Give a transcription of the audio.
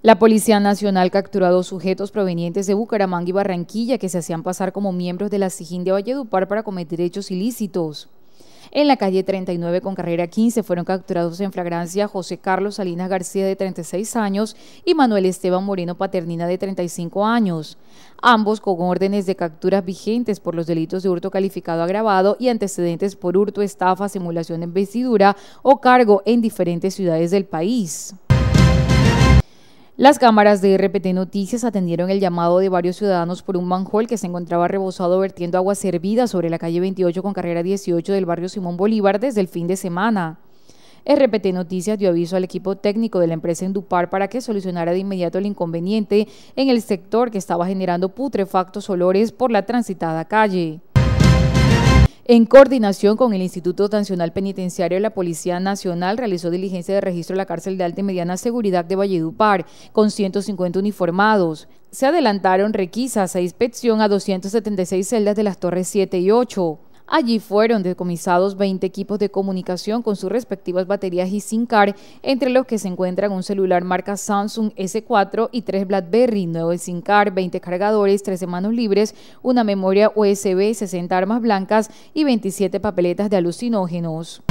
La Policía Nacional capturó a dos sujetos provenientes de Bucaramanga y Barranquilla que se hacían pasar como miembros de la Sijín de Valledupar para cometer hechos ilícitos. En la calle 39 con carrera 15 fueron capturados en flagrancia José Carlos Salinas García de 36 años y Manuel Esteban Moreno Paternina de 35 años, ambos con órdenes de capturas vigentes por los delitos de hurto calificado agravado y antecedentes por hurto, estafa, simulación de vestidura o cargo en diferentes ciudades del país. Las cámaras de RPT Noticias atendieron el llamado de varios ciudadanos por un manjol que se encontraba rebosado vertiendo agua servida sobre la calle 28 con carrera 18 del barrio Simón Bolívar desde el fin de semana. RPT Noticias dio aviso al equipo técnico de la empresa Endupar para que solucionara de inmediato el inconveniente en el sector que estaba generando putrefactos olores por la transitada calle. En coordinación con el Instituto Nacional Penitenciario la Policía Nacional, realizó diligencia de registro en la cárcel de alta y mediana seguridad de Valledupar, con 150 uniformados. Se adelantaron requisas e inspección a 276 celdas de las torres 7 y 8. Allí fueron decomisados 20 equipos de comunicación con sus respectivas baterías y SIM card, entre los que se encuentran un celular marca Samsung S4 y 3 BlackBerry, 9 SIM card, 20 cargadores, 13 manos libres, una memoria USB, 60 armas blancas y 27 papeletas de alucinógenos.